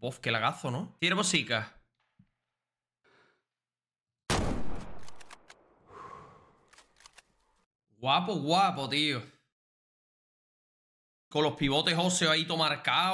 Bof, qué lagazo, ¿no? Ciervo Guapo, guapo, tío. Con los pivotes óseos ahí todo marcado.